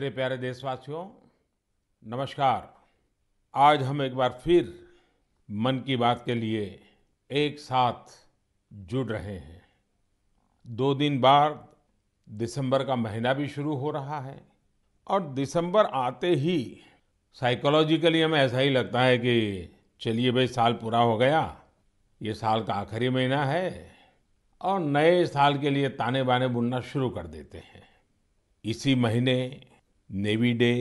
मेरे प्यारे देशवासियों नमस्कार आज हम एक बार फिर मन की बात के लिए एक साथ जुड़ रहे हैं दो दिन बाद दिसंबर का महीना भी शुरू हो रहा है और दिसंबर आते ही साइकोलॉजिकली हमें ऐसा ही लगता है कि चलिए भाई साल पूरा हो गया ये साल का आखिरी महीना है और नए साल के लिए ताने बाने बुनना शुरू कर देते हैं इसी महीने नेवी डे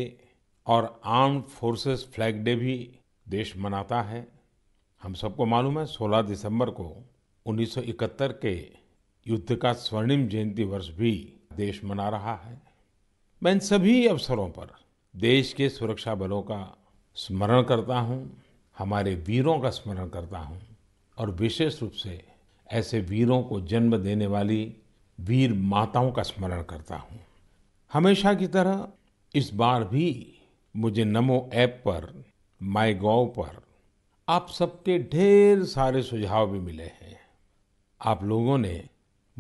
और आर्म फोर्सेस फ्लैग डे भी देश मनाता है हम सबको मालूम है 16 दिसंबर को 1971 के युद्ध का स्वर्णिम जयंती वर्ष भी देश मना रहा है मैं इन सभी अवसरों पर देश के सुरक्षा बलों का स्मरण करता हूँ हमारे वीरों का स्मरण करता हूँ और विशेष रूप से ऐसे वीरों को जन्म देने वाली वीर माताओं का स्मरण करता हूँ हमेशा की तरह इस बार भी मुझे नमो ऐप पर माई गोव पर आप सबके ढेर सारे सुझाव भी मिले हैं आप लोगों ने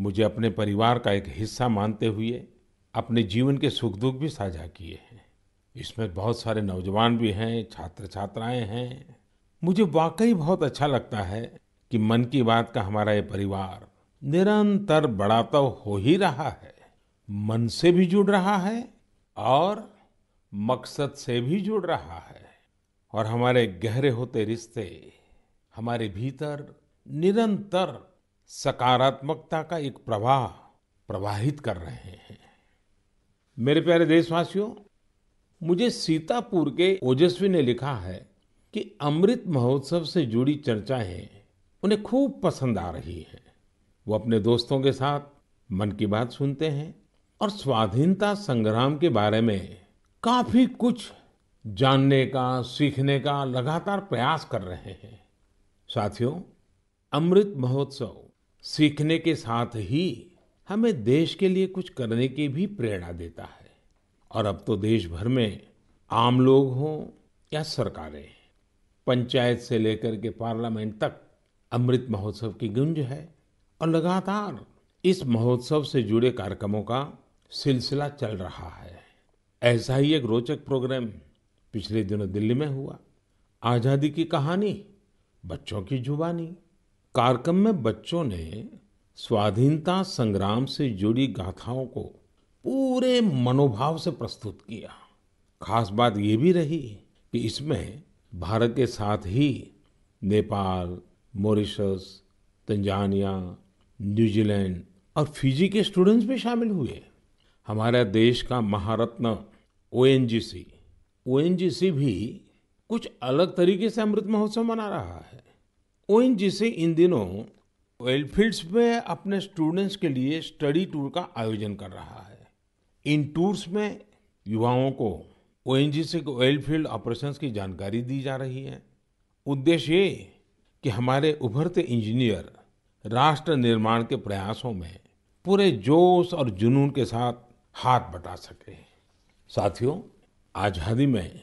मुझे अपने परिवार का एक हिस्सा मानते हुए अपने जीवन के सुख दुख भी साझा किए हैं इसमें बहुत सारे नौजवान भी हैं छात्र छात्राएं हैं मुझे वाकई बहुत अच्छा लगता है कि मन की बात का हमारा ये परिवार निरंतर बड़ा तो हो ही रहा है मन से भी जुड़ रहा है और मकसद से भी जुड़ रहा है और हमारे गहरे होते रिश्ते हमारे भीतर निरंतर सकारात्मकता का एक प्रवाह प्रवाहित कर रहे हैं मेरे प्यारे देशवासियों मुझे सीतापुर के ओजस्वी ने लिखा है कि अमृत महोत्सव से जुड़ी चर्चाएं उन्हें खूब पसंद आ रही है वो अपने दोस्तों के साथ मन की बात सुनते हैं और स्वाधीनता संग्राम के बारे में काफी कुछ जानने का सीखने का लगातार प्रयास कर रहे हैं साथियों अमृत महोत्सव सीखने के साथ ही हमें देश के लिए कुछ करने की भी प्रेरणा देता है और अब तो देश भर में आम लोग हों या सरकारें पंचायत से लेकर के पार्लियामेंट तक अमृत महोत्सव की गुंज है और लगातार इस महोत्सव से जुड़े कार्यक्रमों का सिलसिला चल रहा है ऐसा ही एक रोचक प्रोग्राम पिछले दिनों दिल्ली में हुआ आज़ादी की कहानी बच्चों की जुबानी कार्यक्रम में बच्चों ने स्वाधीनता संग्राम से जुड़ी गाथाओं को पूरे मनोभाव से प्रस्तुत किया खास बात यह भी रही कि इसमें भारत के साथ ही नेपाल मॉरिशस तंजानिया न्यूजीलैंड और फिजी के स्टूडेंट्स भी शामिल हुए हमारे देश का महारत्न ओएनजीसी ओएनजीसी भी कुछ अलग तरीके से अमृत महोत्सव मना रहा है ओएनजीसी इन दिनों वेलफील्ड्स में अपने स्टूडेंट्स के लिए स्टडी टूर का आयोजन कर रहा है इन टूर्स में युवाओं को ओएनजीसी के फील्ड ऑपरेशंस की जानकारी दी जा रही है उद्देश्य ये कि हमारे उभरते इंजीनियर राष्ट्र निर्माण के प्रयासों में पूरे जोश और जुनून के साथ हाथ बटा सके साथियों आज़ादी में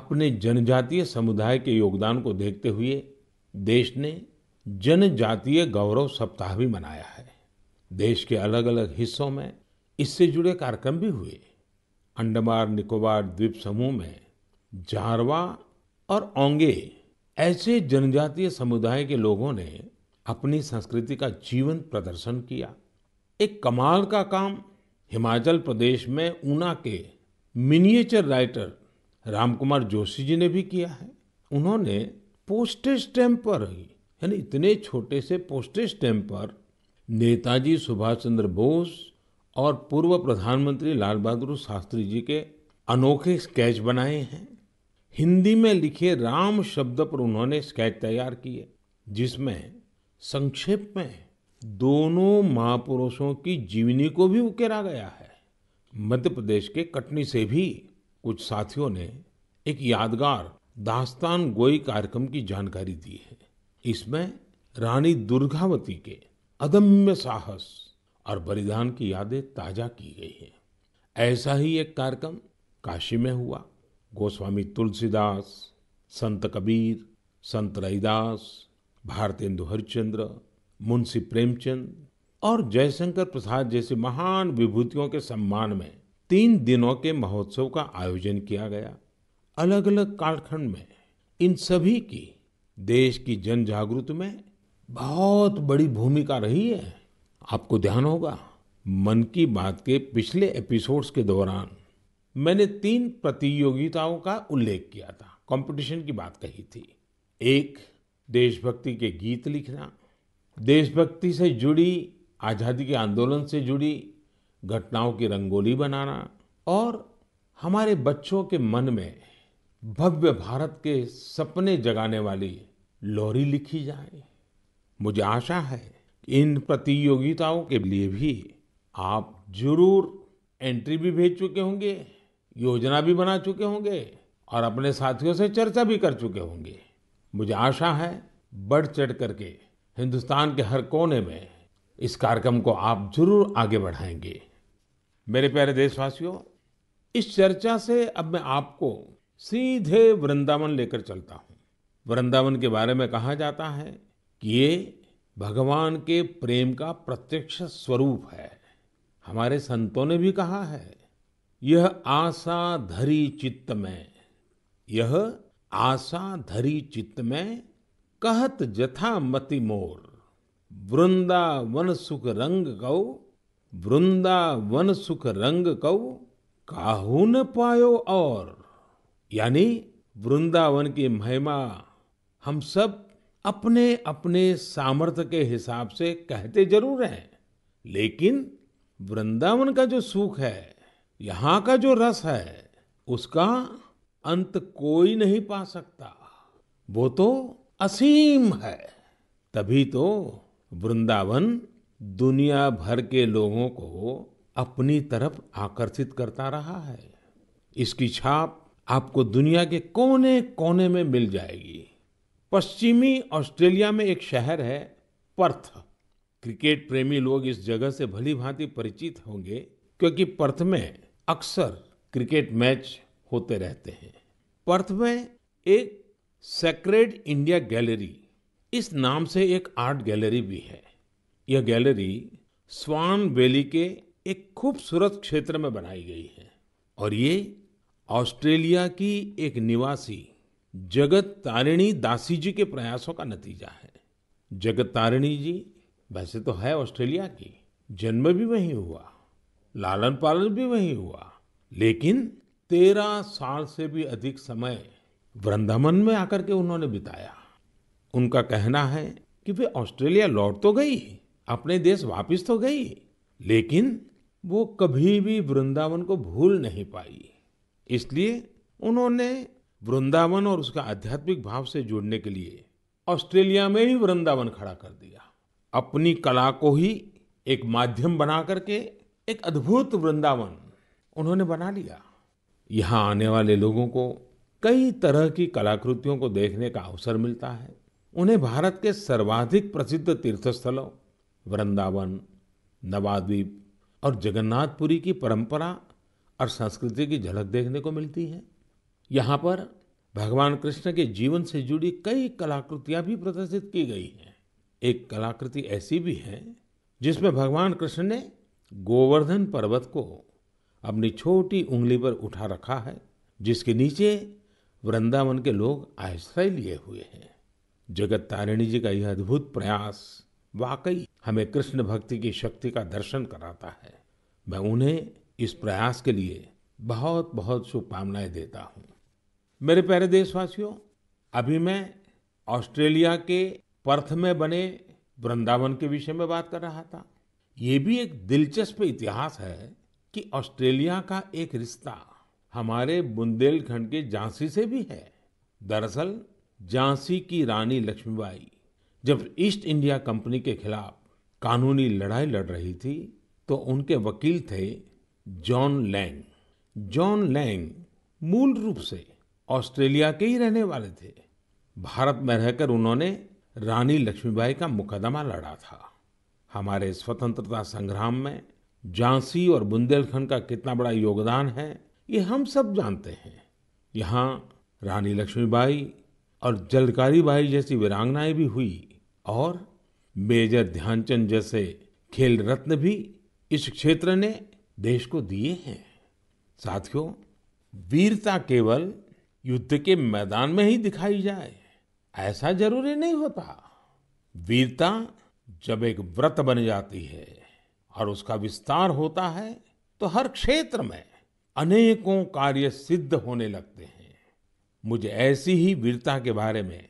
अपने जनजातीय समुदाय के योगदान को देखते हुए देश ने जनजातीय गौरव सप्ताह भी मनाया है देश के अलग अलग हिस्सों में इससे जुड़े कार्यक्रम भी हुए अंडमान निकोबार द्वीप समूह में जारवा और ओंगे ऐसे जनजातीय समुदाय के लोगों ने अपनी संस्कृति का जीवन प्रदर्शन किया एक कमाल का काम हिमाचल प्रदेश में ऊना के मिनिएचर राइटर रामकुमार जोशी जी ने भी किया है उन्होंने पोस्टेज स्टैम्प पर ही यानी इतने छोटे से पोस्टेज स्टैम्प पर नेताजी सुभाष चंद्र बोस और पूर्व प्रधानमंत्री लाल बहादुर शास्त्री जी के अनोखे स्केच बनाए हैं हिंदी में लिखे राम शब्द पर उन्होंने स्केच तैयार किए जिसमें संक्षेप में दोनों महापुरुषों की जीवनी को भी उकेरा गया है मध्य प्रदेश के कटनी से भी कुछ साथियों ने एक यादगार दास्तान गोई कार्यक्रम की जानकारी दी है इसमें रानी दुर्गावती के अदम्य साहस और बलिदान की यादें ताजा की गई है ऐसा ही एक कार्यक्रम काशी में हुआ गोस्वामी तुलसीदास संत कबीर संत रविदास भारतेंदु हरिचंद्र मुंशी प्रेमचंद और जयशंकर प्रसाद जैसी महान विभूतियों के सम्मान में तीन दिनों के महोत्सव का आयोजन किया गया अलग अलग कालखंड में इन सभी की देश की जन जागृति में बहुत बड़ी भूमिका रही है आपको ध्यान होगा मन की बात के पिछले एपिसोड्स के दौरान मैंने तीन प्रतियोगिताओं का उल्लेख किया था कंपटीशन की बात कही थी एक देशभक्ति के गीत लिखना देशभक्ति से जुड़ी आज़ादी के आंदोलन से जुड़ी घटनाओं की रंगोली बनाना और हमारे बच्चों के मन में भव्य भारत के सपने जगाने वाली लोरी लिखी जाए मुझे आशा है इन प्रतियोगिताओं के लिए भी आप जरूर एंट्री भी भेज चुके होंगे योजना भी बना चुके होंगे और अपने साथियों से चर्चा भी कर चुके होंगे मुझे आशा है बढ़ चढ़ करके हिंदुस्तान के हर कोने में इस कार्यक्रम को आप जरूर आगे बढ़ाएंगे मेरे प्यारे देशवासियों इस चर्चा से अब मैं आपको सीधे वृंदावन लेकर चलता हूं वृंदावन के बारे में कहा जाता है कि ये भगवान के प्रेम का प्रत्यक्ष स्वरूप है हमारे संतों ने भी कहा है यह आशा धरी चित्त में यह आशा धरी चित्त में कहत जथा मति मोर वृंदावन सुख रंग कौ वृंदावन सुख रंग कौ काहू न पायो और यानी वृंदावन की महिमा हम सब अपने अपने सामर्थ्य के हिसाब से कहते जरूर हैं लेकिन वृंदावन का जो सुख है यहाँ का जो रस है उसका अंत कोई नहीं पा सकता वो तो असीम है तभी तो वृंदावन दुनिया भर के लोगों को अपनी तरफ आकर्षित करता रहा है इसकी छाप आपको दुनिया के कोने कोने में मिल जाएगी पश्चिमी ऑस्ट्रेलिया में एक शहर है पर्थ क्रिकेट प्रेमी लोग इस जगह से भली भांति परिचित होंगे क्योंकि पर्थ में अक्सर क्रिकेट मैच होते रहते हैं पर्थ में एक सेक्रेड इंडिया गैलरी इस नाम से एक आर्ट गैलरी भी है यह गैलरी स्वान वैली के एक खूबसूरत क्षेत्र में बनाई गई है और ये ऑस्ट्रेलिया की एक निवासी जगत तारिणी दासी जी के प्रयासों का नतीजा है जगत तारिणी जी वैसे तो है ऑस्ट्रेलिया की जन्म भी वहीं हुआ लालन पालन भी वहीं हुआ लेकिन तेरह साल से भी अधिक समय वृंदावन में आकर के उन्होंने बिताया उनका कहना है कि वे ऑस्ट्रेलिया लौट तो गई अपने देश वापस तो गई लेकिन वो कभी भी वृंदावन को भूल नहीं पाई इसलिए उन्होंने वृंदावन और उसका आध्यात्मिक भाव से जुड़ने के लिए ऑस्ट्रेलिया में ही वृंदावन खड़ा कर दिया अपनी कला को ही एक माध्यम बना करके एक अद्भुत वृंदावन उन्होंने बना लिया यहाँ आने वाले लोगों को कई तरह की कलाकृतियों को देखने का अवसर मिलता है उन्हें भारत के सर्वाधिक प्रसिद्ध तीर्थस्थलों वृंदावन नवाद्वीप और जगन्नाथपुरी की परंपरा और संस्कृति की झलक देखने को मिलती है यहाँ पर भगवान कृष्ण के जीवन से जुड़ी कई कलाकृतियाँ भी प्रदर्शित की गई हैं एक कलाकृति ऐसी भी है जिसमें भगवान कृष्ण ने गोवर्धन पर्वत को अपनी छोटी उंगली पर उठा रखा है जिसके नीचे वृंदावन के लोग आश्रय लिए हुए हैं जगत तारिणी जी का यह अद्भुत प्रयास वाकई हमें कृष्ण भक्ति की शक्ति का दर्शन कराता है मैं उन्हें इस प्रयास के लिए बहुत बहुत शुभकामनाएं देता हूँ मेरे प्यारे देशवासियों अभी मैं ऑस्ट्रेलिया के पर्थ में बने वृंदावन के विषय में बात कर रहा था ये भी एक दिलचस्प इतिहास है कि ऑस्ट्रेलिया का एक रिश्ता हमारे बुंदेलखंड के झांसी से भी है दरअसल झांसी की रानी लक्ष्मीबाई जब ईस्ट इंडिया कंपनी के खिलाफ कानूनी लड़ाई लड़ रही थी तो उनके वकील थे जॉन लैंग जॉन लैंग मूल रूप से ऑस्ट्रेलिया के ही रहने वाले थे भारत में रहकर उन्होंने रानी लक्ष्मीबाई का मुकदमा लड़ा था हमारे स्वतंत्रता संग्राम में झांसी और बुंदेलखंड का कितना बड़ा योगदान है ये हम सब जानते हैं यहाँ रानी लक्ष्मीबाई और जलकारी बाई जैसी वीरांगनाएं भी हुई और मेजर ध्यानचंद जैसे खेल रत्न भी इस क्षेत्र ने देश को दिए हैं साथियों वीरता केवल युद्ध के मैदान में ही दिखाई जाए ऐसा जरूरी नहीं होता वीरता जब एक व्रत बन जाती है और उसका विस्तार होता है तो हर क्षेत्र में अनेकों कार्य सिद्ध होने लगते हैं मुझे ऐसी ही वीरता के बारे में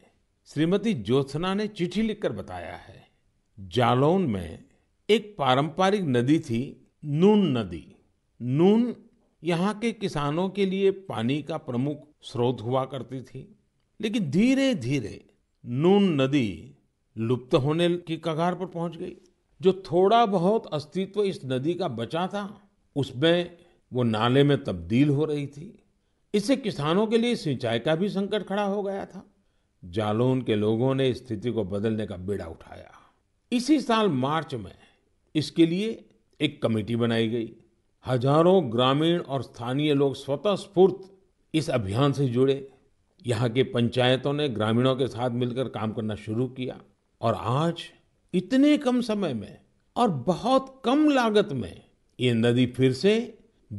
श्रीमती ज्योत्सना ने चिट्ठी लिखकर बताया है जालौन में एक पारंपरिक नदी थी नून नदी नून यहाँ के किसानों के लिए पानी का प्रमुख स्रोत हुआ करती थी लेकिन धीरे धीरे नून नदी लुप्त होने की कगार पर पहुंच गई जो थोड़ा बहुत अस्तित्व इस नदी का बचा था उसमें वो नाले में तब्दील हो रही थी इससे किसानों के लिए सिंचाई का भी संकट खड़ा हो गया था जालौन के लोगों ने स्थिति को बदलने का बेड़ा उठाया इसी साल मार्च में इसके लिए एक कमेटी बनाई गई हजारों ग्रामीण और स्थानीय लोग स्वतः स्फूर्त इस अभियान से जुड़े यहाँ के पंचायतों ने ग्रामीणों के साथ मिलकर काम करना शुरू किया और आज इतने कम समय में और बहुत कम लागत में ये नदी फिर से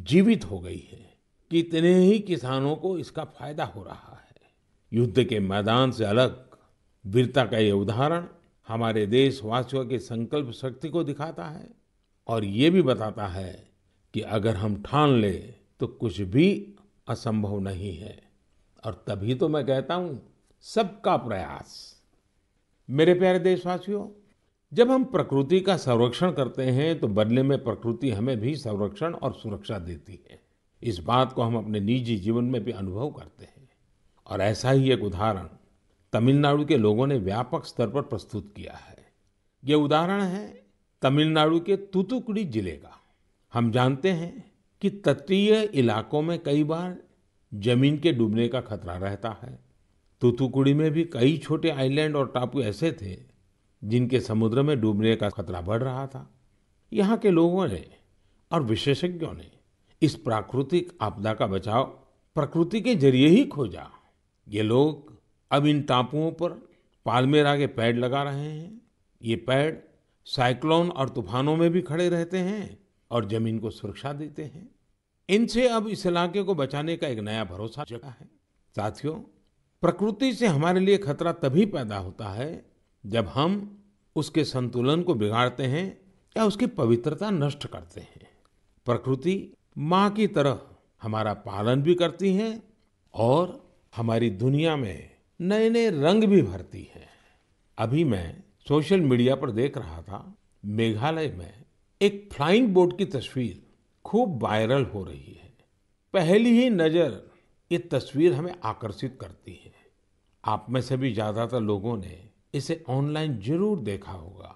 जीवित हो गई है कितने ही किसानों को इसका फायदा हो रहा है युद्ध के मैदान से अलग वीरता का ये उदाहरण हमारे देशवासियों की संकल्प शक्ति को दिखाता है और ये भी बताता है कि अगर हम ठान ले तो कुछ भी असंभव नहीं है और तभी तो मैं कहता हूं सबका प्रयास मेरे प्यारे देशवासियों जब हम प्रकृति का संरक्षण करते हैं तो बदले में प्रकृति हमें भी संरक्षण और सुरक्षा देती है इस बात को हम अपने निजी जीवन में भी अनुभव करते हैं और ऐसा ही एक उदाहरण तमिलनाडु के लोगों ने व्यापक स्तर पर प्रस्तुत किया है ये उदाहरण है तमिलनाडु के तूतुकुड़ी जिले का हम जानते हैं कि तटीय इलाकों में कई बार जमीन के डूबने का खतरा रहता है तूतुकुड़ी में भी कई छोटे आइलैंड और टापू ऐसे थे जिनके समुद्र में डूबने का खतरा बढ़ रहा था यहाँ के लोगों ने और विशेषज्ञों ने इस प्राकृतिक आपदा का बचाव प्रकृति के जरिए ही खोजा ये लोग अब इन टापुओं पर पालमेरा के पेड़ लगा रहे हैं ये पेड़ साइक्लोन और तूफानों में भी खड़े रहते हैं और जमीन को सुरक्षा देते हैं इनसे अब इस इलाके को बचाने का एक नया भरोसा जगा है साथियों प्रकृति से हमारे लिए खतरा तभी पैदा होता है जब हम उसके संतुलन को बिगाड़ते हैं या उसकी पवित्रता नष्ट करते हैं प्रकृति माँ की तरह हमारा पालन भी करती है और हमारी दुनिया में नए नए रंग भी भरती है अभी मैं सोशल मीडिया पर देख रहा था मेघालय में एक फ्लाइंग बोट की तस्वीर खूब वायरल हो रही है पहली ही नज़र ये तस्वीर हमें आकर्षित करती है आप में से भी ज़्यादातर लोगों ने इसे ऑनलाइन जरूर देखा होगा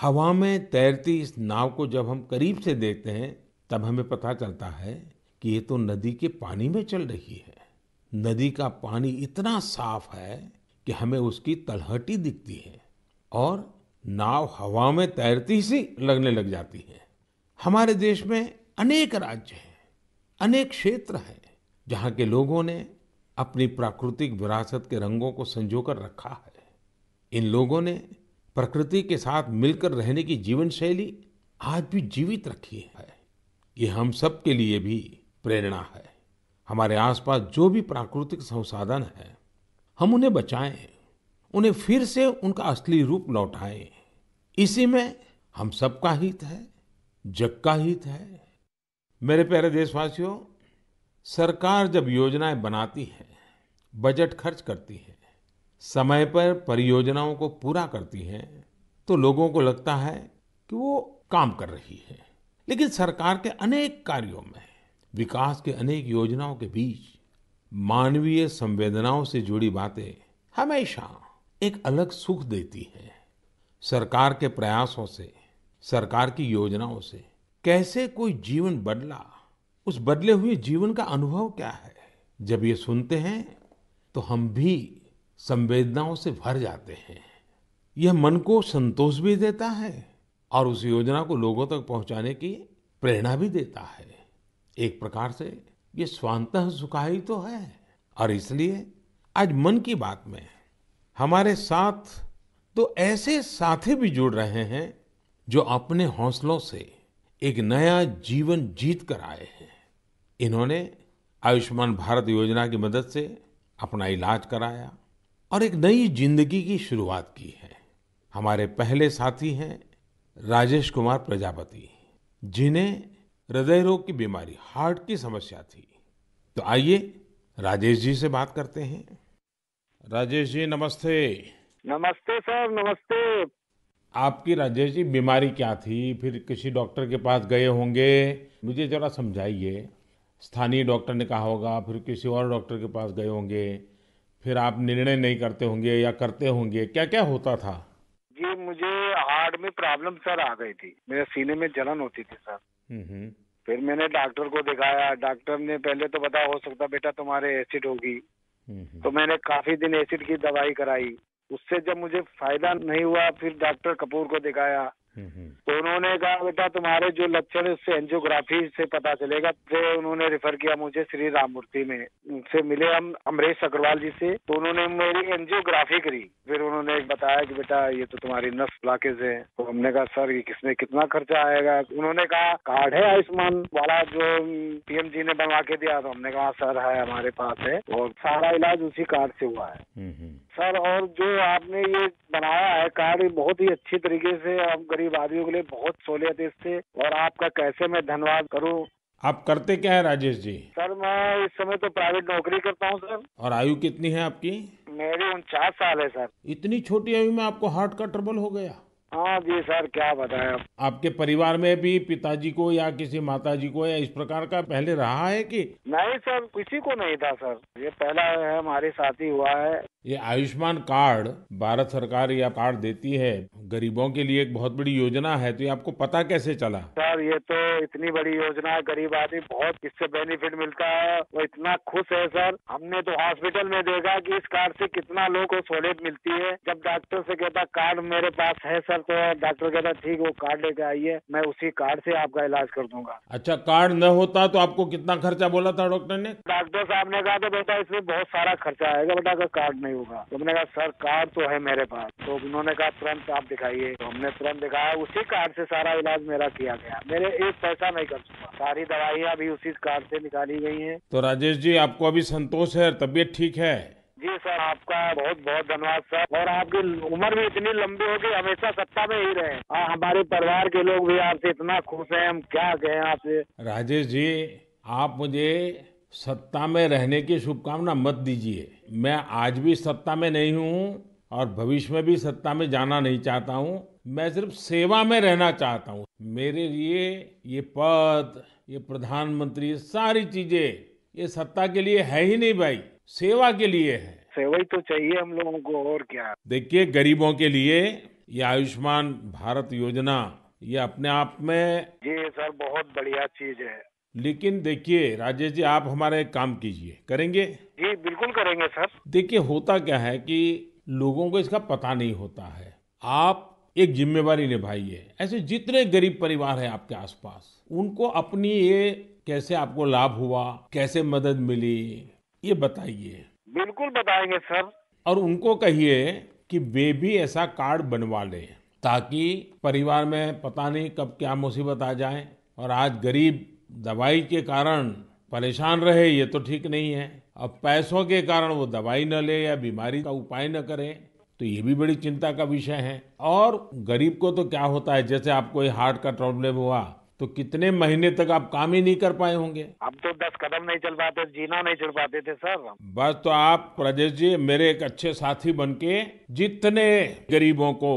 हवा में तैरती इस नाव को जब हम करीब से देखते हैं तब हमें पता चलता है कि ये तो नदी के पानी में चल रही है नदी का पानी इतना साफ है कि हमें उसकी तलहटी दिखती है और नाव हवा में तैरती सी लगने लग जाती है हमारे देश में अनेक राज्य हैं अनेक क्षेत्र हैं जहाँ के लोगों ने अपनी प्राकृतिक विरासत के रंगों को संजोकर रखा है इन लोगों ने प्रकृति के साथ मिलकर रहने की जीवन शैली आज भी जीवित रखी है ये हम सब के लिए भी प्रेरणा है हमारे आसपास जो भी प्राकृतिक संसाधन है हम उन्हें बचाएं उन्हें फिर से उनका असली रूप लौटाएं इसी में हम सबका हित है जग का हित है मेरे प्यारे देशवासियों सरकार जब योजनाएं बनाती है बजट खर्च करती है समय पर परियोजनाओं को पूरा करती है तो लोगों को लगता है कि वो काम कर रही है लेकिन सरकार के अनेक कार्यों में विकास की अनेक योजनाओं के बीच मानवीय संवेदनाओं से जुड़ी बातें हमेशा एक अलग सुख देती हैं सरकार के प्रयासों से सरकार की योजनाओं से कैसे कोई जीवन बदला उस बदले हुए जीवन का अनुभव क्या है जब ये सुनते हैं तो हम भी संवेदनाओं से भर जाते हैं यह मन को संतोष भी देता है और उस योजना को लोगों तक पहुंचाने की प्रेरणा भी देता है एक प्रकार से ये स्वांत सुखाई तो है और इसलिए आज मन की बात में हमारे साथ तो ऐसे साथी भी जुड़ रहे हैं जो अपने हौसलों से एक नया जीवन जीत कर आए हैं इन्होंने आयुष्मान भारत योजना की मदद से अपना इलाज कराया और एक नई जिंदगी की शुरुआत की है हमारे पहले साथी हैं राजेश कुमार प्रजापति जिन्हें हृदय रोग की बीमारी हार्ट की समस्या थी तो आइए राजेश जी से बात करते हैं राजेश जी नमस्ते नमस्ते सर नमस्ते आपकी राजेश जी बीमारी क्या थी फिर किसी डॉक्टर के पास गए होंगे मुझे जरा समझाइए स्थानीय डॉक्टर ने कहा होगा फिर किसी और डॉक्टर के पास गए होंगे फिर आप निर्णय नहीं करते होंगे या करते होंगे क्या क्या होता था जी मुझे हार्ट में प्रॉब्लम सर आ गई थी मेरे सीने में जलन होती थी सर हम्म, हम्म। फिर मैंने डॉक्टर को दिखाया डॉक्टर ने पहले तो बताया हो सकता बेटा तुम्हारे एसिड होगी हम्म, तो मैंने काफी दिन एसिड की दवाई कराई उससे जब मुझे फायदा नहीं हुआ फिर डॉक्टर कपूर को दिखाया तो उन्होंने कहा बेटा तुम्हारे जो लक्षण उससे एंजियोग्राफी से पता चलेगा तो उन्होंने रेफर किया मुझे श्री राम मूर्ति में उनसे मिले हम अमरेश अग्रवाल जी से तो उन्होंने मेरी एंजियोग्राफी करी फिर उन्होंने बताया कि बेटा ये तो तुम्हारी नस ब्लॉकेज है तो हमने कहा सर ये किसने कितना खर्चा आएगा उन्होंने कहा कार्ड है आयुष्मान वाला जो पीएम जी ने बनवा के दिया तो हमने कहा सर है हमारे पास है और सारा इलाज उसी कार्ड से हुआ है सर और जो आपने ये बनाया है कार्ड बहुत ही अच्छी तरीके से हम गरीब आदमियों के लिए बहुत सहूलियत इससे और आपका कैसे मैं धन्यवाद करूँ आप करते क्या है राजेश जी सर मैं इस समय तो प्राइवेट नौकरी करता हूँ सर और आयु कितनी है आपकी मेरी उनचास साल है सर इतनी छोटी आयु में आपको हार्ट का ट्रबल हो गया हाँ जी सर क्या बताएं आप आपके परिवार में भी पिताजी को या किसी माताजी को या इस प्रकार का पहले रहा है कि नहीं सर किसी को नहीं था सर ये पहला है हमारे साथ ही हुआ है ये आयुष्मान कार्ड भारत सरकार या कार्ड देती है गरीबों के लिए एक बहुत बड़ी योजना है तो ये आपको पता कैसे चला सर ये तो इतनी बड़ी योजना है गरीब आदमी बहुत इससे बेनिफिट मिलता है वो इतना खुश है सर हमने तो हॉस्पिटल में देखा कि इस कार्ड से कितना लोग को सहूलियत मिलती है जब डॉक्टर से कहता कार्ड मेरे पास है सर करते हैं डॉक्टर कहता ठीक वो कार्ड लेके आइए मैं उसी कार्ड से आपका इलाज कर दूंगा अच्छा कार्ड न होता तो आपको कितना खर्चा बोला था डॉक्टर ने डॉक्टर साहब ने कहा था तो बेटा इसमें बहुत सारा खर्चा आएगा बेटा अगर कार्ड नहीं होगा तो मैंने कहा सर कार्ड तो है मेरे पास तो उन्होंने कहा तुरंत आप दिखाइए तो हमने तुरंत दिखाया उसी कार्ड से सारा इलाज मेरा किया गया मेरे एक पैसा नहीं कर चुका सारी दवाइयाँ भी उसी कार्ड से निकाली गई है तो राजेश जी आपको अभी संतोष है तबीयत ठीक है जी सर आपका बहुत बहुत धन्यवाद सर और आपकी उम्र भी इतनी लंबी होगी हमेशा सत्ता में ही रहे आ, हाँ, हमारे परिवार के लोग भी आपसे इतना खुश हैं हम क्या कहें आपसे राजेश जी आप मुझे सत्ता में रहने की शुभकामना मत दीजिए मैं आज भी सत्ता में नहीं हूँ और भविष्य में भी सत्ता में जाना नहीं चाहता हूँ मैं सिर्फ सेवा में रहना चाहता हूँ मेरे लिए ये पद ये प्रधानमंत्री सारी चीजें ये सत्ता के लिए है ही नहीं भाई सेवा के लिए है सेवा ही तो चाहिए हम लोगों को और क्या देखिए गरीबों के लिए ये आयुष्मान भारत योजना ये अपने आप में ये सर बहुत बढ़िया चीज है लेकिन देखिए राजेश जी आप हमारा एक काम कीजिए करेंगे जी बिल्कुल करेंगे सर देखिए होता क्या है कि लोगों को इसका पता नहीं होता है आप एक जिम्मेवारी निभाइए ऐसे जितने गरीब परिवार हैं आपके आसपास उनको अपनी ये कैसे आपको लाभ हुआ कैसे मदद मिली ये बताइए बिल्कुल बताएंगे सर और उनको कहिए कि वे भी ऐसा कार्ड बनवा लें ताकि परिवार में पता नहीं कब क्या मुसीबत आ जाए और आज गरीब दवाई के कारण परेशान रहे ये तो ठीक नहीं है अब पैसों के कारण वो दवाई न ले या बीमारी का उपाय न करे तो ये भी बड़ी चिंता का विषय है और गरीब को तो क्या होता है जैसे आपको हार्ट का प्रॉब्लम हुआ तो कितने महीने तक आप काम ही नहीं कर पाए होंगे हम तो दस कदम नहीं चल पाते जीना नहीं चल पाते थे सर बस तो आप प्रदेश जी मेरे एक अच्छे साथी बन के जितने गरीबों को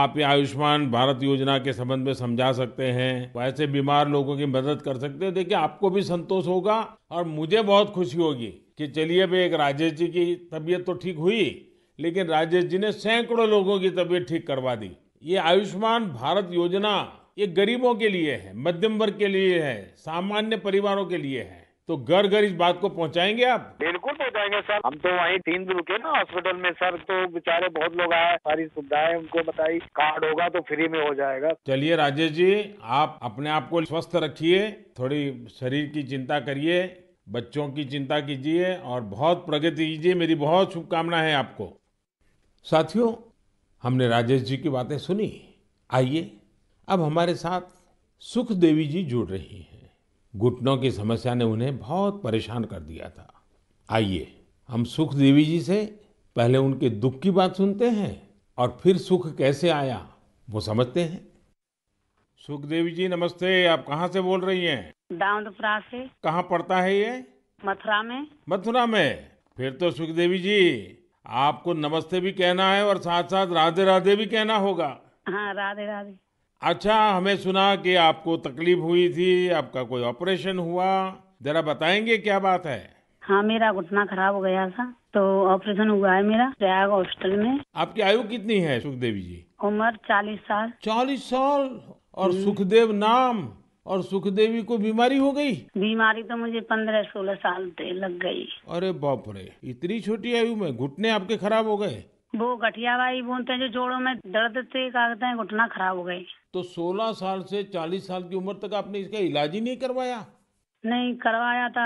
आप ये आयुष्मान भारत योजना के संबंध में समझा सकते हैं वैसे बीमार लोगों की मदद कर सकते हैं देखिए आपको भी संतोष होगा और मुझे बहुत खुशी होगी कि चलिए भाई एक राजेश जी की तबीयत तो ठीक हुई लेकिन राजेश जी ने सैकड़ों लोगों की तबीयत ठीक करवा दी ये आयुष्मान भारत योजना ये गरीबों के लिए है मध्यम वर्ग के लिए है सामान्य परिवारों के लिए है तो घर घर इस बात को पहुंचाएंगे आप बिल्कुल पहुंचाएंगे सर हम तो वहीं तीन दिन रुके ना हॉस्पिटल में सर तो बेचारे बहुत लोग आए सारी सुविधाएं उनको बताई कार्ड होगा तो फ्री में हो जाएगा चलिए राजेश जी आप अपने आप को स्वस्थ रखिए थोड़ी शरीर की चिंता करिए बच्चों की चिंता कीजिए और बहुत प्रगति कीजिए मेरी बहुत शुभकामना है आपको साथियों हमने राजेश जी की बातें सुनी आइए अब हमारे साथ सुख देवी जी जुड़ रही हैं घुटनों की समस्या ने उन्हें बहुत परेशान कर दिया था आइए हम सुख देवी जी से पहले उनके दुख की बात सुनते हैं और फिर सुख कैसे आया वो समझते हैं सुखदेवी जी नमस्ते आप कहाँ से बोल रही हैं दाऊदपुरा से कहाँ पड़ता है ये मथुरा में मथुरा में फिर तो सुखदेवी जी आपको नमस्ते भी कहना है और साथ साथ राधे राधे भी कहना होगा हाँ राधे राधे अच्छा हमें सुना कि आपको तकलीफ हुई थी आपका कोई ऑपरेशन हुआ जरा बताएंगे क्या बात है हाँ मेरा घुटना खराब हो गया था तो ऑपरेशन हुआ है मेरा प्रयाग हॉस्पिटल में आपकी आयु कितनी है सुखदेवी जी उम्र चालीस साल चालीस साल और हम्म। सुखदेव नाम और सुखदेवी को बीमारी हो गई बीमारी तो मुझे पंद्रह सोलह साल लग गई अरे बाप रे इतनी छोटी आयु में घुटने आपके खराब हो गए वो गठिया भाई बोलते हैं जो जोड़ों में दर्द से कहते हैं घुटना खराब हो गए तो 16 साल से 40 साल की उम्र तक आपने इसका इलाज ही नहीं करवाया नहीं करवाया था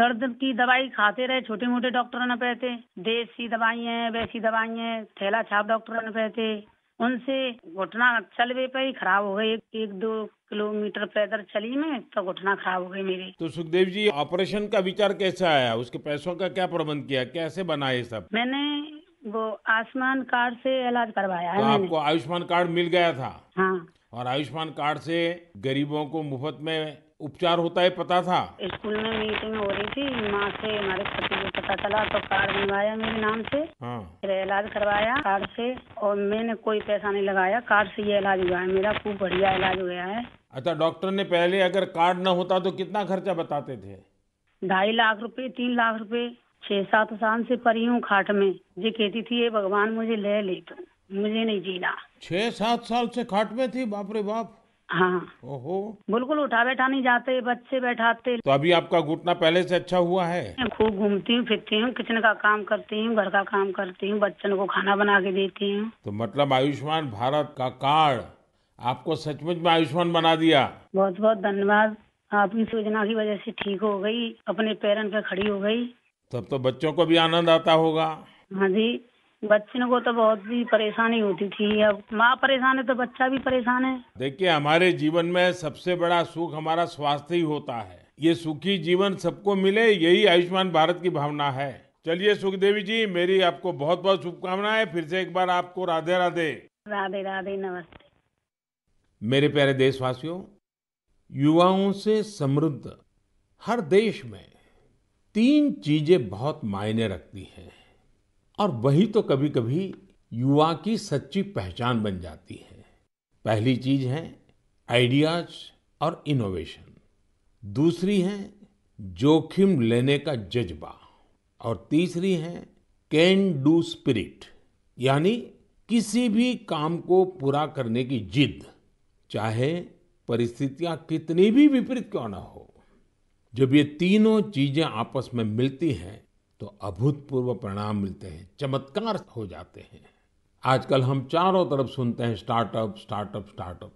दर्द की दवाई खाते रहे छोटे मोटे डॉक्टरों ने कहते देसी दवाई है वैसी दवाई है थैला छाप डॉक्टरों ने पहते उनसे घुटना चल वे पे खराब हो गई एक, दो किलोमीटर पैदल चली मैं तो घुटना खराब हो गई मेरी तो सुखदेव जी ऑपरेशन का विचार कैसा आया उसके पैसों का क्या प्रबंध किया कैसे बनाए सब मैंने वो आयुष्मान कार्ड से इलाज करवाया है तो मैंने। आपको आयुष्मान कार्ड मिल गया था हाँ और आयुष्मान कार्ड से गरीबों को मुफ्त में उपचार होता है पता था स्कूल में मीटिंग हो रही थी माँ से हमारे पति को पता चला तो कार्ड बनवाया मेरे नाम से हाँ। इलाज करवाया कार्ड से और मैंने कोई पैसा नहीं लगाया कार्ड से ये इलाज हुआ है मेरा खूब बढ़िया इलाज हुआ है अच्छा डॉक्टर ने पहले अगर कार्ड न होता तो कितना खर्चा बताते थे ढाई लाख रुपए तीन लाख रुपए छह सात साल से परी हूँ खाट में जो कहती थी ये भगवान मुझे ले ले तू मुझे नहीं जीना छह सात साल से खाट में थी बाप रे बाप हाँ ओहो बिल्कुल उठा बैठा नहीं जाते बच्चे बैठाते तो अभी आपका घुटना पहले से अच्छा हुआ है खूब घूमती हूँ फिरती हूँ किचन का काम करती हूँ घर का काम करती हूँ बच्चन को खाना बना के देती हूँ तो मतलब आयुष्मान भारत का कार्ड आपको सचमुच में आयुष्मान बना दिया बहुत बहुत धन्यवाद आप इस योजना की वजह से ठीक हो गई अपने पैरन पे खड़ी हो गई तब तो बच्चों को भी आनंद आता होगा हाँ जी बच्चों को तो बहुत भी परेशानी होती थी अब माँ परेशान है तो बच्चा भी परेशान है देखिए हमारे जीवन में सबसे बड़ा सुख हमारा स्वास्थ्य ही होता है ये सुखी जीवन सबको मिले यही आयुष्मान भारत की भावना है चलिए सुखदेवी जी मेरी आपको बहुत बहुत शुभकामनाएं फिर से एक बार आपको राधे राधे राधे राधे नमस्ते मेरे प्यारे देशवासियों युवाओं से समृद्ध हर देश में तीन चीजें बहुत मायने रखती हैं और वही तो कभी कभी युवा की सच्ची पहचान बन जाती है पहली चीज है आइडियाज और इनोवेशन दूसरी है जोखिम लेने का जज्बा और तीसरी है कैन डू स्पिरिट यानी किसी भी काम को पूरा करने की जिद चाहे परिस्थितियां कितनी भी विपरीत क्यों ना हो जब ये तीनों चीजें आपस में मिलती हैं तो अभूतपूर्व परिणाम मिलते हैं चमत्कार हो जाते हैं आजकल हम चारों तरफ सुनते हैं स्टार्टअप स्टार्टअप स्टार्टअप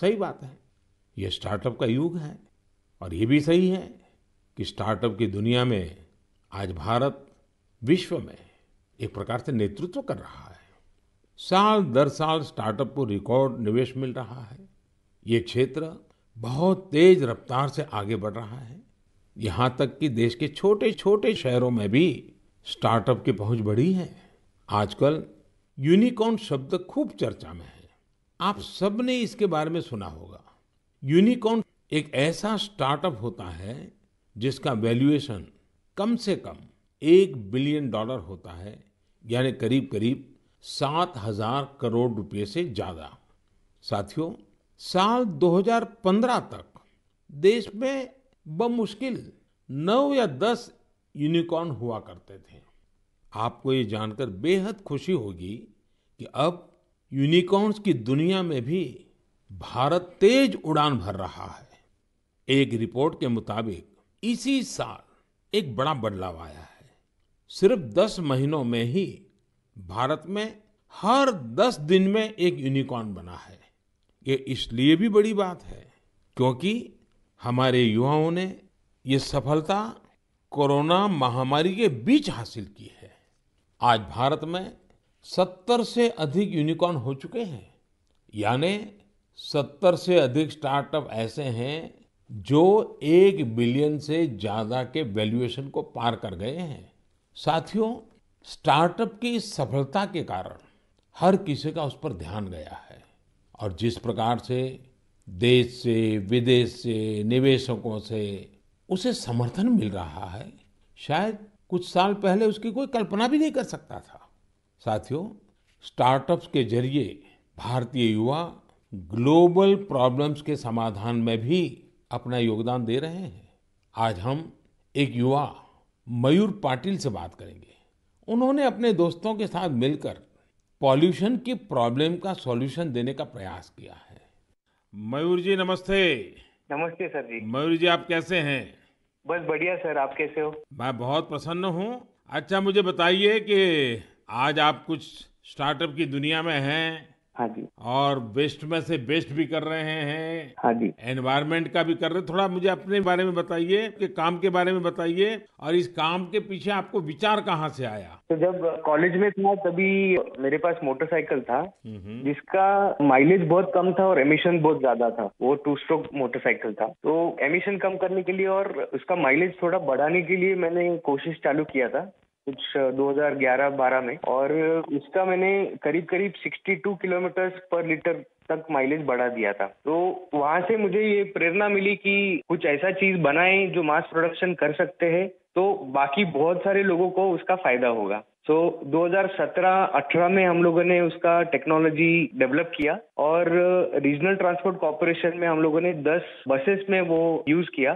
सही बात है ये स्टार्टअप का युग है और ये भी सही है कि स्टार्टअप की दुनिया में आज भारत विश्व में एक प्रकार से नेतृत्व कर रहा है साल दर साल स्टार्टअप को रिकॉर्ड निवेश मिल रहा है ये क्षेत्र बहुत तेज रफ्तार से आगे बढ़ रहा है यहाँ तक कि देश के छोटे छोटे शहरों में भी स्टार्टअप की पहुंच बढ़ी है आजकल यूनिकॉर्न शब्द खूब चर्चा में है आप सब ने इसके बारे में सुना होगा यूनिकॉर्न एक ऐसा स्टार्टअप होता है जिसका वैल्यूएशन कम से कम एक बिलियन डॉलर होता है यानी करीब करीब सात हजार करोड़ रुपए से ज्यादा साथियों साल 2015 तक देश में बमुश्किल नौ या दस यूनिकॉर्न हुआ करते थे आपको ये जानकर बेहद खुशी होगी कि अब यूनिकॉर्न्स की दुनिया में भी भारत तेज उड़ान भर रहा है एक रिपोर्ट के मुताबिक इसी साल एक बड़ा बदलाव आया है सिर्फ दस महीनों में ही भारत में हर दस दिन में एक यूनिकॉर्न बना है ये इसलिए भी बड़ी बात है क्योंकि हमारे युवाओं ने ये सफलता कोरोना महामारी के बीच हासिल की है आज भारत में 70 से अधिक यूनिकॉर्न हो चुके हैं यानी 70 से अधिक स्टार्टअप ऐसे हैं जो एक बिलियन से ज्यादा के वैल्यूएशन को पार कर गए हैं साथियों स्टार्टअप की सफलता के कारण हर किसी का उस पर ध्यान गया है और जिस प्रकार से देश से विदेश से निवेशकों से उसे समर्थन मिल रहा है शायद कुछ साल पहले उसकी कोई कल्पना भी नहीं कर सकता था साथियों स्टार्टअप्स के जरिए भारतीय युवा ग्लोबल प्रॉब्लम्स के समाधान में भी अपना योगदान दे रहे हैं आज हम एक युवा मयूर पाटिल से बात करेंगे उन्होंने अपने दोस्तों के साथ मिलकर पॉल्यूशन की प्रॉब्लम का सॉल्यूशन देने का प्रयास किया है मयूर जी नमस्ते नमस्ते सर जी मयूर जी आप कैसे हैं बस बढ़िया सर आप कैसे हो मैं बहुत प्रसन्न हूँ अच्छा मुझे बताइए कि आज आप कुछ स्टार्टअप की दुनिया में हैं हाँ जी और बेस्ट में से बेस्ट भी कर रहे हैं हाँ जी एनवायरमेंट का भी कर रहे थोड़ा मुझे अपने बारे में बताइए के काम के बारे में बताइए और इस काम के पीछे आपको विचार कहाँ से आया तो जब कॉलेज में था तभी मेरे पास मोटरसाइकिल था हम्म, हम्म। जिसका माइलेज बहुत कम था और एमिशन बहुत ज्यादा था वो टू स्ट्रोक मोटरसाइकिल था तो एमिशन कम करने के लिए और उसका माइलेज थोड़ा बढ़ाने के लिए मैंने कोशिश चालू किया था कुछ 2011-12 में और उसका मैंने करीब करीब 62 किलोमीटर पर लीटर तक माइलेज बढ़ा दिया था तो वहाँ से मुझे ये प्रेरणा मिली कि कुछ ऐसा चीज बनाएं जो मास प्रोडक्शन कर सकते हैं तो बाकी बहुत सारे लोगों को उसका फायदा होगा तो 2017-18 में हम लोगों ने उसका टेक्नोलॉजी डेवलप किया और रीजनल ट्रांसपोर्ट कॉरपोरेशन में हम लोगों ने 10 बसेस में वो यूज किया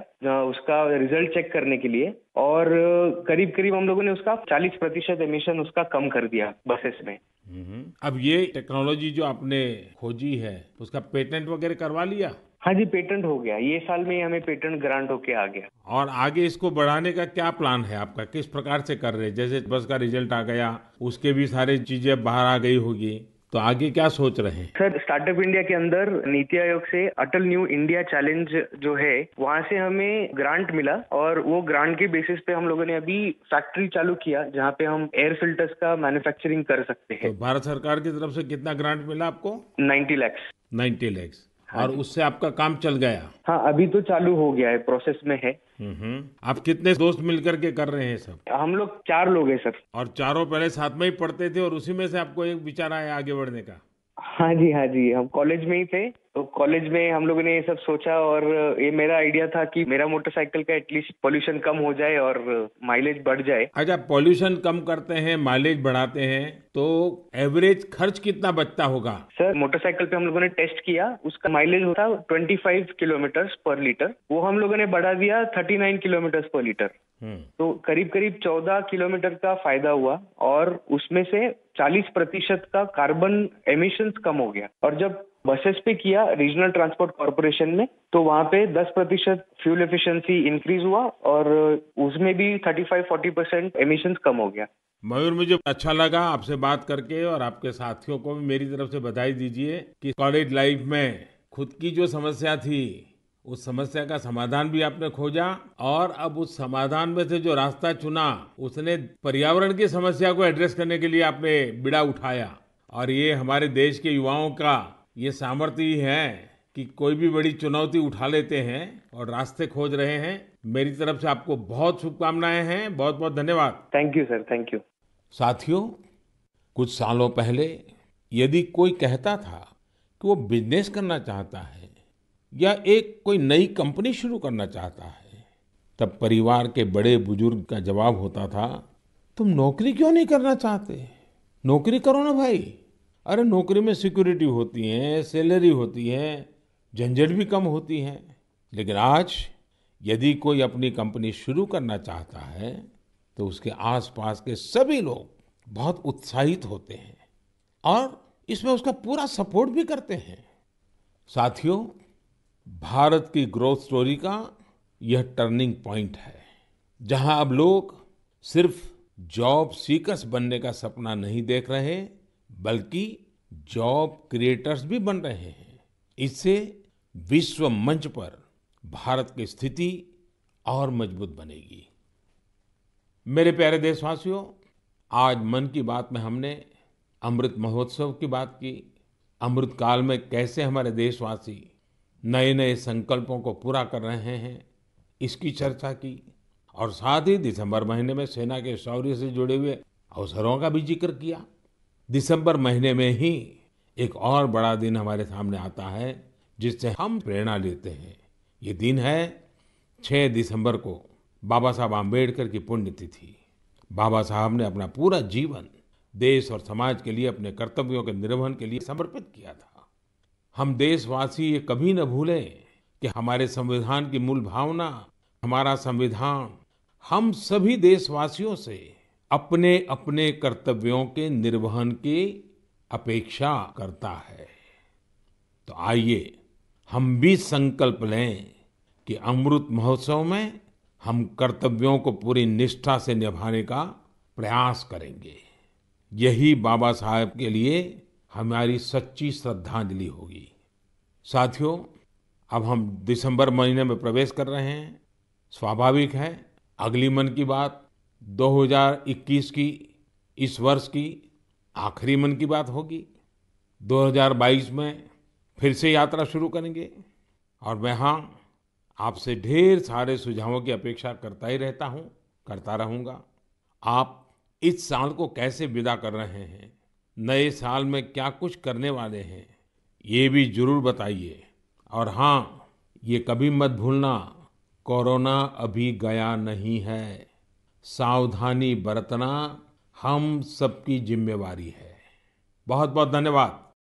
उसका रिजल्ट चेक करने के लिए और uh, करीब करीब हम लोगों ने उसका 40 प्रतिशत एमिशन उसका कम कर दिया बसेस में हम्म, अब ये टेक्नोलॉजी जो आपने खोजी है उसका पेटेंट वगैरह करवा लिया हाँ जी पेटेंट हो गया ये साल में हमें पेटेंट ग्रांट होके आ गया और आगे इसको बढ़ाने का क्या प्लान है आपका किस प्रकार से कर रहे हैं जैसे बस का रिजल्ट आ गया उसके भी सारी चीजें बाहर आ गई होगी तो आगे क्या सोच रहे हैं सर स्टार्टअप इंडिया के अंदर नीति आयोग से अटल न्यू इंडिया चैलेंज जो है वहाँ से हमें ग्रांट मिला और वो ग्रांट के बेसिस पे हम लोगों ने अभी फैक्ट्री चालू किया जहाँ पे हम एयर फिल्टर्स का मैन्युफैक्चरिंग कर सकते हैं तो भारत सरकार की तरफ से कितना ग्रांट मिला आपको नाइन्टी लैक्स नाइन्टी लैक्स और हाँ उससे आपका काम चल गया हाँ अभी तो चालू हो गया है प्रोसेस में है हम्म। आप कितने दोस्त मिलकर के कर रहे हैं सब हम लोग चार लोग हैं सर और चारों पहले साथ में ही पढ़ते थे और उसी में से आपको एक विचार आया आगे बढ़ने का हाँ जी हाँ जी हम कॉलेज में ही थे तो कॉलेज में हम लोगों ने ये सब सोचा और ये मेरा आइडिया था कि मेरा मोटरसाइकिल का एटलीस्ट पोल्यूशन कम हो जाए और माइलेज बढ़ जाए अच्छा पोल्यूशन कम करते हैं माइलेज बढ़ाते हैं तो एवरेज खर्च कितना बचता होगा सर मोटरसाइकिल पे हम लोगों ने टेस्ट किया उसका माइलेज होता twenty five kilometre per litre वो हम लोगों ने बढ़ा दिया thirty nine kilometre per litre तो करीब करीब चौदह किलोमीटर का फायदा हुआ और उसमें से चालीस प्रतिशत का कार्बन एमिशंस कम हो गया और जब बसेस पे किया रीजनल ट्रांसपोर्ट कॉरपोरेशन में तो वहाँ पे 10 प्रतिशत फ्यूल एफिशिएंसी इंक्रीज हुआ और उसमें भी 35-40 परसेंट एमिशन कम हो गया मयूर मुझे अच्छा लगा आपसे बात करके और आपके साथियों को भी मेरी तरफ से बधाई दीजिए कि कॉलेज लाइफ में खुद की जो समस्या थी उस समस्या का समाधान भी आपने खोजा और अब उस समाधान में से जो रास्ता चुना उसने पर्यावरण की समस्या को एड्रेस करने के लिए आपने बिड़ा उठाया और ये हमारे देश के युवाओं का ये सामर्थ्य ही है कि कोई भी बड़ी चुनौती उठा लेते हैं और रास्ते खोज रहे हैं मेरी तरफ से आपको बहुत शुभकामनाएं हैं बहुत बहुत धन्यवाद thank you sir thank you साथियों कुछ सालों पहले यदि कोई कहता था कि वो बिजनेस करना चाहता है या एक कोई नई कंपनी शुरू करना चाहता है तब परिवार के बड़े बुजुर्ग का जवाब होता था तुम नौकरी क्यों नहीं करना चाहते नौकरी करो ना भाई अरे नौकरी में सिक्योरिटी होती है सैलरी होती है झंझट भी कम होती है लेकिन आज यदि कोई अपनी कंपनी शुरू करना चाहता है तो उसके आसपास के सभी लोग बहुत उत्साहित होते हैं और इसमें उसका पूरा सपोर्ट भी करते हैं साथियों भारत की ग्रोथ स्टोरी का यह टर्निंग पॉइंट है जहां अब लोग सिर्फ जॉब सीकर्स बनने का सपना नहीं देख रहे बल्कि जॉब क्रिएटर्स भी बन रहे हैं इससे विश्व मंच पर भारत की स्थिति और मजबूत बनेगी मेरे प्यारे देशवासियों आज मन की बात में हमने अमृत महोत्सव की बात की अमृत काल में कैसे हमारे देशवासी नए नए संकल्पों को पूरा कर रहे हैं इसकी चर्चा की और साथ ही दिसंबर महीने में सेना के शौर्य से जुड़े हुए अवसरों का भी जिक्र किया दिसंबर महीने में ही एक और बड़ा दिन हमारे सामने आता है जिससे हम प्रेरणा लेते हैं ये दिन है 6 दिसंबर को बाबा साहब आम्बेडकर की पुण्यतिथि बाबा साहब ने अपना पूरा जीवन देश और समाज के लिए अपने कर्तव्यों के निर्वहन के लिए समर्पित किया था हम देशवासी ये कभी न भूलें कि हमारे संविधान की मूल भावना हमारा संविधान हम सभी देशवासियों से अपने अपने कर्तव्यों के निर्वहन की अपेक्षा करता है तो आइए हम भी संकल्प लें कि अमृत महोत्सव में हम कर्तव्यों को पूरी निष्ठा से निभाने का प्रयास करेंगे यही बाबा साहब के लिए हमारी सच्ची श्रद्धांजलि होगी साथियों अब हम दिसंबर महीने में प्रवेश कर रहे हैं स्वाभाविक है अगली मन की बात 2021 की इस वर्ष की आखिरी मन की बात होगी 2022 में फिर से यात्रा शुरू करेंगे और मैं हाँ आपसे ढेर सारे सुझावों की अपेक्षा करता ही रहता हूँ करता रहूँगा आप इस साल को कैसे विदा कर रहे हैं नए साल में क्या कुछ करने वाले हैं ये भी जरूर बताइए और हाँ ये कभी मत भूलना कोरोना अभी गया नहीं है सावधानी बरतना हम सबकी जिम्मेवारी है बहुत बहुत धन्यवाद